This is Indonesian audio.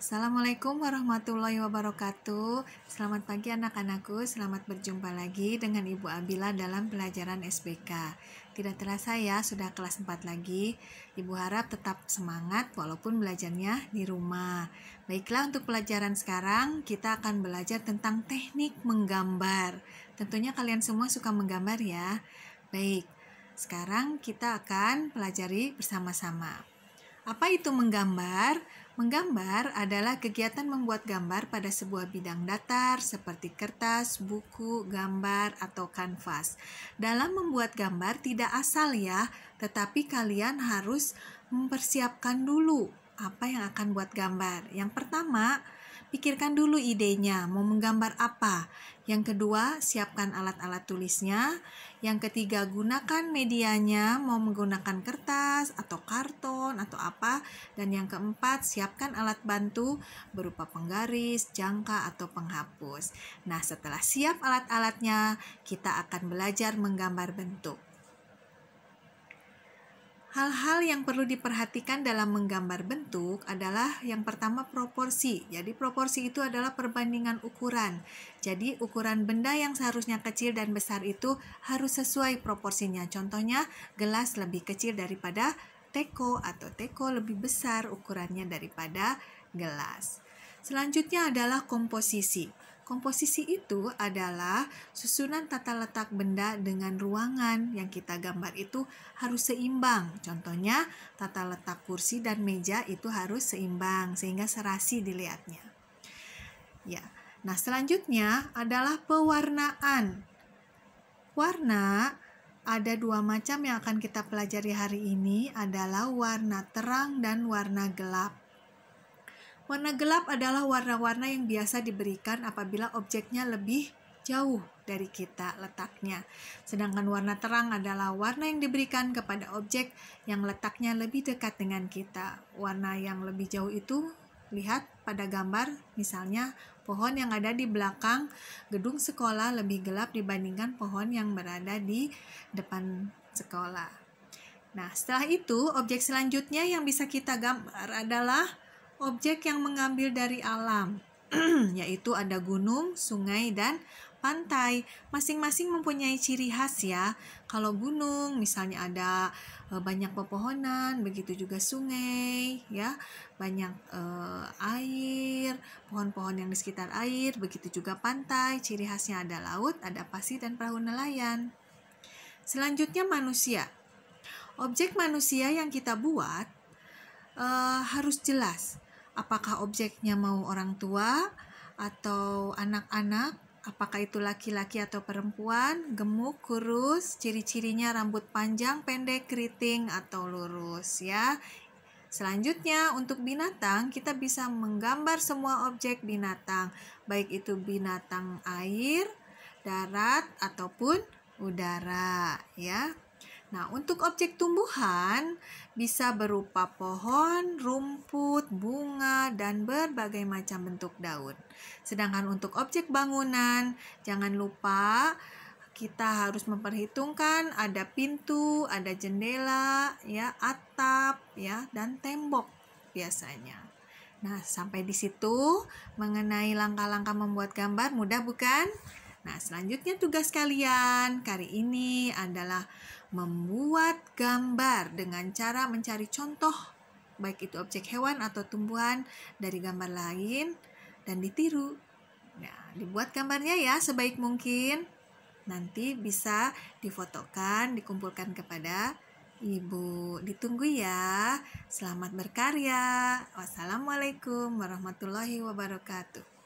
Assalamualaikum warahmatullahi wabarakatuh. Selamat pagi anak-anakku, selamat berjumpa lagi dengan Ibu Abila dalam pelajaran SBK. Tidak terasa ya, sudah kelas 4 lagi. Ibu harap tetap semangat walaupun belajarnya di rumah. Baiklah untuk pelajaran sekarang kita akan belajar tentang teknik menggambar. Tentunya kalian semua suka menggambar ya. Baik, sekarang kita akan pelajari bersama-sama. Apa itu menggambar? Menggambar adalah kegiatan membuat gambar pada sebuah bidang datar seperti kertas, buku, gambar, atau kanvas. Dalam membuat gambar tidak asal ya, tetapi kalian harus mempersiapkan dulu apa yang akan buat gambar. Yang pertama, pikirkan dulu idenya, mau menggambar apa. Yang kedua, siapkan alat-alat tulisnya. Yang ketiga, gunakan medianya, mau menggunakan kertas atau karton atau apa. Dan yang keempat, siapkan alat bantu berupa penggaris, jangka, atau penghapus. Nah, setelah siap alat-alatnya, kita akan belajar menggambar bentuk. Hal-hal yang perlu diperhatikan dalam menggambar bentuk adalah yang pertama proporsi. Jadi proporsi itu adalah perbandingan ukuran. Jadi ukuran benda yang seharusnya kecil dan besar itu harus sesuai proporsinya. Contohnya gelas lebih kecil daripada teko atau teko lebih besar ukurannya daripada gelas. Selanjutnya adalah komposisi. Komposisi itu adalah susunan tata letak benda dengan ruangan yang kita gambar itu harus seimbang. Contohnya, tata letak kursi dan meja itu harus seimbang sehingga serasi dilihatnya. Ya. Nah, selanjutnya adalah pewarnaan. Warna ada dua macam yang akan kita pelajari hari ini adalah warna terang dan warna gelap. Warna gelap adalah warna-warna yang biasa diberikan apabila objeknya lebih jauh dari kita letaknya. Sedangkan warna terang adalah warna yang diberikan kepada objek yang letaknya lebih dekat dengan kita. Warna yang lebih jauh itu lihat pada gambar misalnya pohon yang ada di belakang gedung sekolah lebih gelap dibandingkan pohon yang berada di depan sekolah. Nah, setelah itu objek selanjutnya yang bisa kita gambar adalah objek yang mengambil dari alam, yaitu ada gunung, sungai, dan pantai. Masing-masing mempunyai ciri khas ya. Kalau gunung misalnya ada e, banyak pepohonan, begitu juga sungai ya, banyak eh, air, pohon-pohon yang di sekitar air, begitu juga pantai. Ciri khasnya ada laut, ada pasir dan perahu nelayan. Selanjutnya manusia. Objek manusia yang kita buat e, harus jelas apakah objeknya mau orang tua atau anak-anak, apakah itu laki-laki atau perempuan, gemuk, kurus, ciri-cirinya rambut panjang, pendek, keriting, atau lurus ya. Selanjutnya, untuk binatang, kita bisa menggambar semua objek binatang, baik itu binatang air, darat, ataupun udara ya. Nah, untuk objek tumbuhan bisa berupa pohon, rumput, bunga, dan berbagai macam bentuk daun. Sedangkan untuk objek bangunan, jangan lupa kita harus memperhitungkan ada pintu, ada jendela, ya, atap, ya, dan tembok biasanya. Nah, sampai di situ mengenai langkah-langkah membuat gambar mudah bukan? Nah, selanjutnya tugas kalian kali ini adalah membuat gambar dengan cara mencari contoh, baik itu objek hewan atau tumbuhan dari gambar lain, dan ditiru. Nah, dibuat gambarnya ya sebaik mungkin. Nanti bisa difotokan, dikumpulkan kepada ibu. Ditunggu ya. Selamat berkarya. Wassalamualaikum warahmatullahi wabarakatuh.